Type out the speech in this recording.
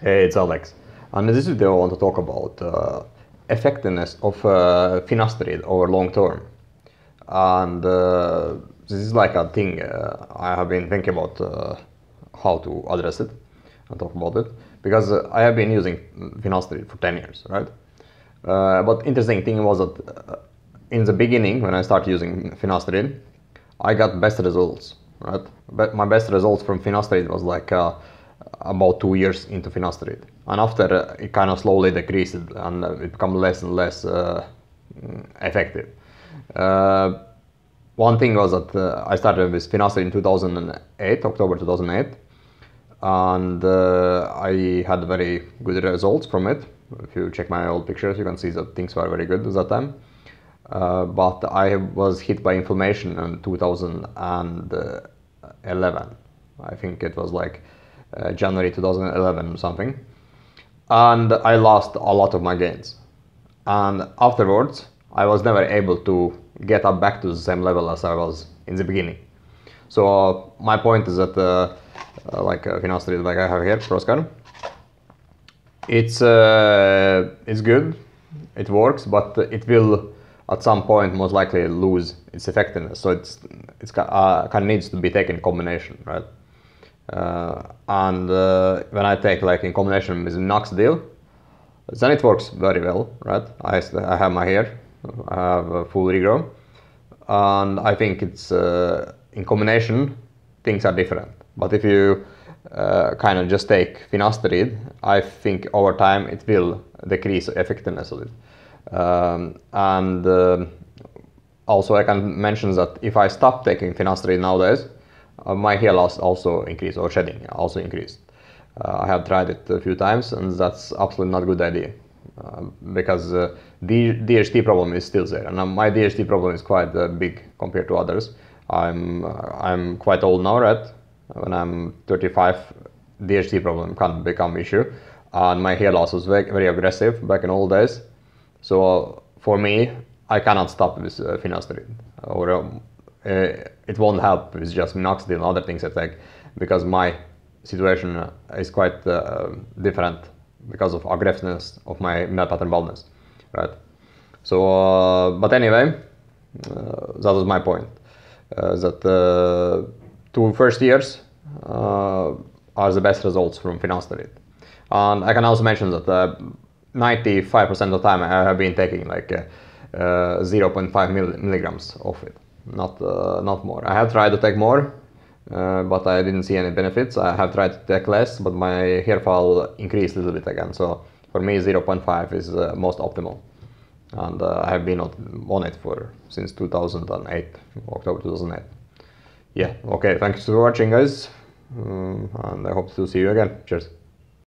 Hey, it's Alex. And this video I want to talk about uh, effectiveness of uh, finasteride over long term. And uh, this is like a thing uh, I have been thinking about uh, how to address it and talk about it because uh, I have been using finasteride for 10 years, right? Uh, but interesting thing was that in the beginning when I started using finasteride, I got best results, right? But my best results from finasteride was like about two years into finasteride. And after uh, it kind of slowly decreased and uh, it become less and less uh, mm, effective. one thing was that I started with finasteride in 2008, October 2008 and uh, I had very good results from it. If you check my old pictures, you can see that things were very good at that time. Uh, but I was hit by inflammation in 2011. I think it was like uh, January 2011 or something. And I lost a lot of my gains. And afterwards, I was never able to get up back to the same level as I was in the beginning. So uh, my point is that, uh, uh, like uh, like I have here, Proscar, it's uh, it's good, it works, but it will at some point most likely lose its effectiveness. So it's it's uh, kind of needs to be taken in combination, right? Uh, and uh, when I take like in combination with Nux deal, then it works very well, right? I, I have my hair, I have a full regrow, and I think it's uh, in combination things are different. But if you uh, kind of just take finasteride, I think over time it will decrease effectiveness of it. Um, and uh, also I can mention that if I stop taking finasteride nowadays, uh, my hair loss also increased or shedding also increased. Uh, I have tried it a few times and that's absolutely not a good idea uh, because the DHT problem is still there and my DHT problem is quite big compared to others. I'm, I'm quite old now, right? When I'm 35, DHT problem can become issue and my hair loss was very, very aggressive back in old days. So for me, I cannot stop with uh, finasteride or um, uh, it won't help with just minoxidil and other things I take because my situation uh, is quite uh, different because of aggressiveness of my male pattern baldness, right? So, but anyway, that was my point. that two first years are the best results from finasteride. And I can also mention that 95% uh, of the time I have been taking like uh, uh, 0.5 mill milligrams of it not uh, not more. I have tried to take more, uh, but I didn't see any benefits. I have tried to take less, but my hair fall increased a little bit again. So for me, 0.5 is uh, most optimal and uh, I have been on it for since 2008, October 2008. Yeah, okay, thanks for watching guys, um, and I hope to see you again. Cheers.